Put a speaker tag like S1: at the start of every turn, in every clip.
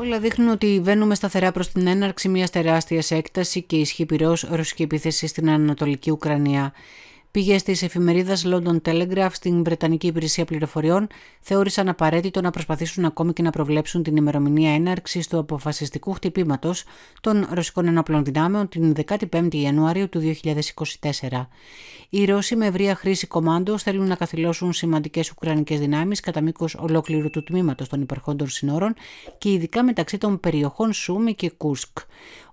S1: Όλα δείχνουν ότι βαίνουμε σταθερά προς την έναρξη μιας τεράστιας έκταση και ισχυρό ρωσική επίθεση στην Ανατολική Ουκρανία. Πήγε τη εφημερίδα London Telegraph στην Βρετανική Υπηρεσία Πληροφοριών θεώρησαν απαραίτητο να προσπαθήσουν ακόμη και να προβλέψουν την ημερομηνία έναρξη του αποφασιστικού χτυπήματος των ρωσικών ενόπλων δυνάμεων την 15η Ιανουαρίου του 2024. Οι Ρώσοι με ευρεία χρήση κομάντο θέλουν να καθυλώσουν σημαντικές Ουκρανικές δυνάμεις κατά μήκος ολόκληρου του τμήματος των υπερχόντων συνόρων και ειδικά μεταξύ των περιοχών Σούμι και Κούσκ.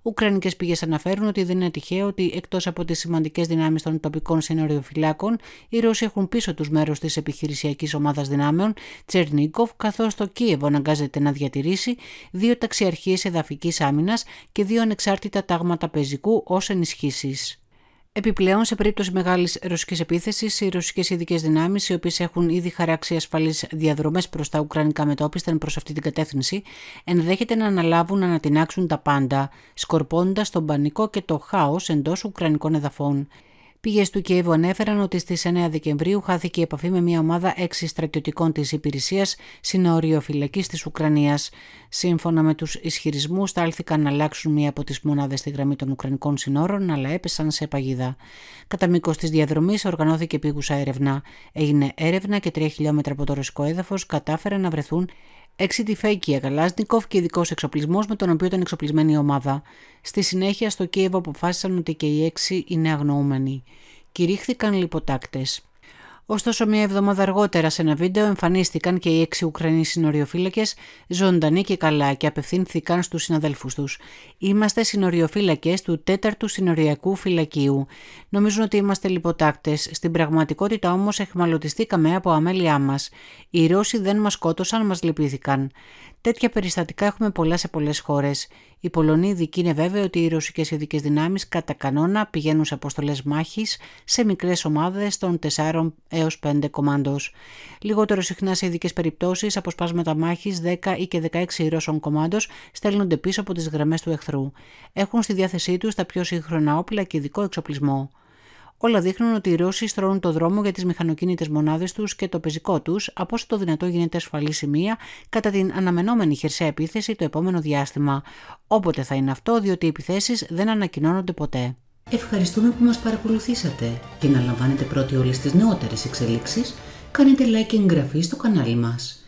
S1: Ουκρανικέ πηγές αναφέρουν ότι δεν είναι τυχαίο ότι εκτός από τις σημαντικές δυνάμεις των τοπικών σύνορων οι Ρώσοι έχουν πίσω τους μέρος της επιχειρησιακής ομάδας δυνάμεων Τσερνίκοφ, καθώς το Κίεβο αναγκάζεται να διατηρήσει δύο ταξιαρχίες εδαφικής άμυνας και δύο ανεξάρτητα τάγματα πεζικού ως ενισχύσεις. Επιπλέον, σε περίπτωση μεγάλης ρωσικής επίθεσης, οι ρωσικές ειδικές δυνάμεις, οι οποίες έχουν ήδη χαράξει ασφαλείς διαδρομές προς τα ουκρανικά μετόπιστα προς αυτή την κατεύθυνση, ενδέχεται να αναλάβουν να ανατινάξουν τα πάντα, σκορπώντας τον πανικό και το χάος εντός ουκρανικών εδαφών. Πήγε του Κιέβου ανέφεραν ότι στις 9 Δεκεμβρίου χάθηκε η επαφή με μια ομάδα έξι στρατιωτικών της υπηρεσίας συνοριοφυλακή της Ουκρανίας. Σύμφωνα με τους ισχυρισμούς, στάλθηκαν να αλλάξουν μία από τις μονάδες στη γραμμή των Ουκρανικών συνόρων, αλλά έπεσαν σε παγίδα. Κατά μήκος της διαδρομής οργανώθηκε επίγουσα έρευνα. Έγινε έρευνα και τρία χιλιόμετρα από το ρωσικό έδαφος κατάφεραν να βρεθούν Έξι τυφέκια Καλάσνικοφ και ειδικός εξοπλισμός με τον οποίο ήταν εξοπλισμένη η ομάδα. Στη συνέχεια, στο Κίεβο αποφάσισαν ότι και οι έξι είναι αγνοούμενοι. Κηρύχθηκαν λιποτάκτες. Ωστόσο, μία εβδομάδα αργότερα σε ένα βίντεο εμφανίστηκαν και οι έξι Ουκρανοί συνοριοφύλακες, ζωντανοί και καλά, και απευθύνθηκαν στους συναδέλφους τους. Είμαστε συνοριοφύλακες του 4ου Συνοριακού Φυλακίου. Νομίζουν ότι είμαστε λιποτάκτες. Στην πραγματικότητα όμως εχμαλωτιστήκαμε από αμέλειά μας. Οι Ρώσοι δεν μας σκότωσαν, μας λυπήθηκαν. Τέτοια περιστατικά έχουμε πολλά σε πολλές χώρες. Οι Πολωνοί ειδικοί είναι βέβαιοι ότι οι ρωσικές ειδικές δυνάμεις κατά κανόνα πηγαίνουν σε αποστολές μάχης σε μικρές ομάδες των 4 έω 5 κομμάντος. Λιγότερο συχνά σε ειδικές περιπτώσεις, αποσπάσματα μάχης 10 ή και 16 Ρώσων κομμάντος στέλνονται πίσω από τις γραμμές του εχθρού. Έχουν στη διάθεσή τους τα πιο σύγχρονα όπλα και ειδικό εξοπλισμό. Όλα δείχνουν ότι οι Ρώσοι στρώνουν το δρόμο για τις μηχανοκίνητες μονάδες τους και το πεζικό τους, από όσο το δυνατό γίνεται ασφαλή σημεία κατά την αναμενόμενη χερσαία επίθεση το επόμενο διάστημα. Όποτε θα είναι αυτό, διότι οι επιθέσεις δεν ανακοινώνονται ποτέ. Ευχαριστούμε που μας παρακολουθήσατε και να λαμβάνετε πρώτοι όλες τις νεότερες εξελίξεις, κάνετε like και εγγραφή στο κανάλι μας.